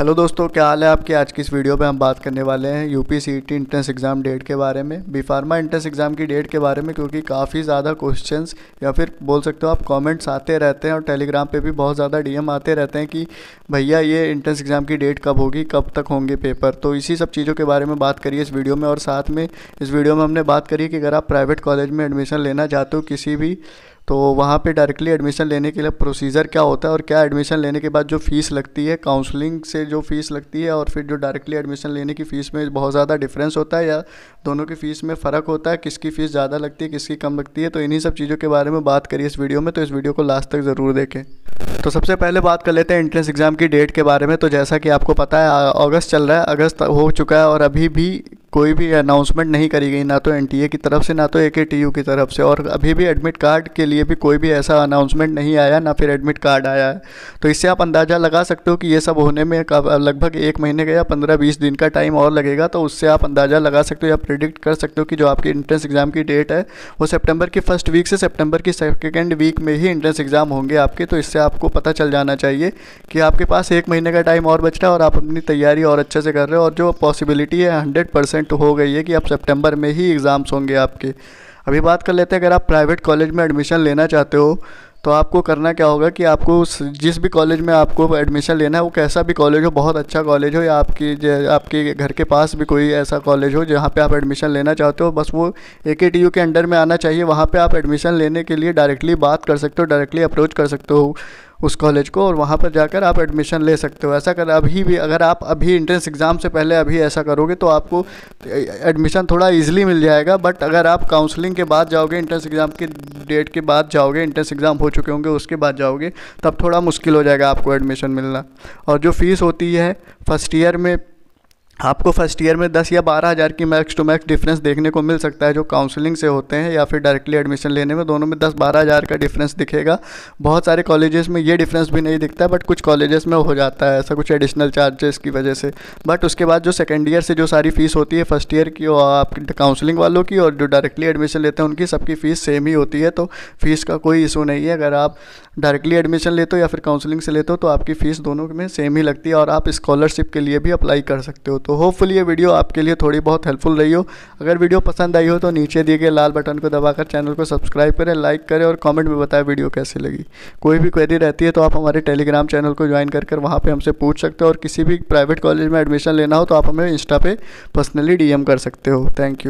hello दोस्तों क्या हाल है आपके आज की इस वीडियो में हम बात करने वाले हैं यूपी सीटी इंट्रेंस एग्ज़ाम डेट के बारे में बी फार्मा इंट्रेंस एग्ज़ाम की डेट के बारे में क्योंकि काफ़ी ज़्यादा क्वेश्चंस या फिर बोल सकते हो आप कमेंट्स आते रहते हैं और टेलीग्राम पे भी बहुत ज़्यादा डीएम आते रहते हैं कि भैया ये इंट्रेंस एग्ज़ाम की डेट कब होगी कब तक होंगे पेपर तो इसी सब चीज़ों के बारे में बात करिए इस वीडियो में और साथ में इस वीडियो में हमने बात करी कि अगर आप प्राइवेट कॉलेज में एडमिशन लेना चाहते हो किसी भी तो वहाँ पे डायरेक्टली एडमिशन लेने के लिए प्रोसीजर क्या होता है और क्या एडमिशन लेने के बाद जो फ़ीस लगती है काउंसलिंग से जो फ़ीस लगती है और फिर जो डायरेक्टली एडमिशन लेने की फ़ीस में बहुत ज़्यादा डिफरेंस होता है या दोनों की फ़ीस में फ़र्क होता है किसकी फ़ीस ज़्यादा लगती है किसकी कम लगती है तो इन्हीं सब चीज़ों के बारे में बात करिए इस वीडियो में तो इस वीडियो को लास्ट तक ज़रूर देखें तो सबसे पहले बात कर लेते हैं एंट्रेंस एग्ज़ाम की डेट के बारे में तो जैसा कि आपको पता है अगस्त चल रहा है अगस्त हो चुका है और अभी भी कोई भी अनाउंसमेंट नहीं करी गई ना तो एनटीए की तरफ से ना तो ए की तरफ से और अभी भी एडमिट कार्ड के लिए भी कोई भी ऐसा अनाउंसमेंट नहीं आया ना फिर एडमिट कार्ड आया है तो इससे आप अंदाज़ा लगा सकते हो कि ये सब होने में लगभग एक महीने का या पंद्रह बीस दिन का टाइम और लगेगा तो उससे आप अंदाज़ा लगा सकते हो या प्रिडिक्ट कर सकते हो कि जो आपकी इंट्रेंस एग्ज़ाम की डेट है वो सेप्टेम्बर की फर्स्ट वीक से सेप्टेम्बर की सेकेंड वीक में ही इंट्रेंस एग्ज़ाम होंगे आपके तो इससे आपको पता चल जाना चाहिए कि आपके पास एक महीने का टाइम और बच रहा है और आप अपनी तैयारी और अच्छे से कर रहे हो और जो पॉसिबिलिटी है हंड्रेड परसेंट हो गई है कि अब सितंबर में ही एग्ज़ाम्स होंगे आपके अभी बात कर लेते हैं अगर आप प्राइवेट कॉलेज में एडमिशन लेना चाहते हो तो आपको करना क्या होगा कि आपको जिस भी कॉलेज में आपको एडमिशन लेना है वो कैसा भी कॉलेज हो बहुत अच्छा कॉलेज हो या आपकी आपके घर के पास भी कोई ऐसा कॉलेज हो जहाँ पे आप एडमिशन लेना चाहते हो बस वो ए के टी यू के अंडर में आना चाहिए वहाँ पे आप एडमिशन लेने के लिए डायरेक्टली बात कर सकते हो डायरेक्टली अप्रोच कर सकते हो उस कॉलेज को और वहाँ पर जाकर आप एडमिशन ले सकते हो ऐसा कर अभी भी अगर आप अभी इंट्रेंस एग्ज़ाम से पहले अभी ऐसा करोगे तो आपको एडमिशन थोड़ा ईजिली मिल जाएगा बट अगर आप काउंसलिंग के बाद जाओगे इंट्रेंस एग्ज़ाम के डेट के बाद जाओगे इंट्रेंस एग्ज़ाम हो चुके होंगे उसके बाद जाओगे तब थोड़ा मुश्किल हो जाएगा आपको एडमिशन मिलना और जो फ़ीस होती है फर्स्ट ईयर में आपको फर्स्ट ईयर में दस या बारह हज़ार की मैक्स टू मैक्स डिफरेंस देखने को मिल सकता है जो काउंसलिंग से होते हैं या फिर डायरेक्टली एडमिशन लेने में दोनों में दस बारह हज़ार का डिफरेंस दिखेगा बहुत सारे कॉलेजेस में ये डिफरेंस भी नहीं दिखता बट कुछ कॉलेजेस में हो जाता है ऐसा कुछ एडिशनल चार्जेस की वजह से बट उसके बाद जो सेकेंड ईयर से जो सारी फ़ीस होती है फर्स्ट ईयर की और आपकी काउंसलिंग वालों की और जो डायरेक्टली एडमिशन लेते हैं उनकी सबकी फ़ीस सेम ही होती है तो फ़ीस का कोई इशू नहीं है अगर आप डायरेक्टली एडमिशन लेते हो या फिर काउंसलिंग से लेते हो तो आपकी फ़ीस दोनों में सेम ही लगती है और आप स्कॉलरशिप के लिए भी अप्लाई कर सकते हो तो तो होपफुली ये वीडियो आपके लिए थोड़ी बहुत हेल्पफुल रही हो अगर वीडियो पसंद आई हो तो नीचे दिए गए लाल बटन को दबाकर चैनल को सब्सक्राइब करें लाइक करें और कमेंट में बताएं वीडियो कैसी लगी कोई भी क्वेरी रहती है तो आप हमारे टेलीग्राम चैनल को ज्वाइन कर वहाँ पर हमसे पूछ सकते हो और किसी भी प्राइवेट कॉलेज में एडमिशन लेना हो तो आप हमें इंस्टा पे पर्सनली डी कर सकते हो थैंक यू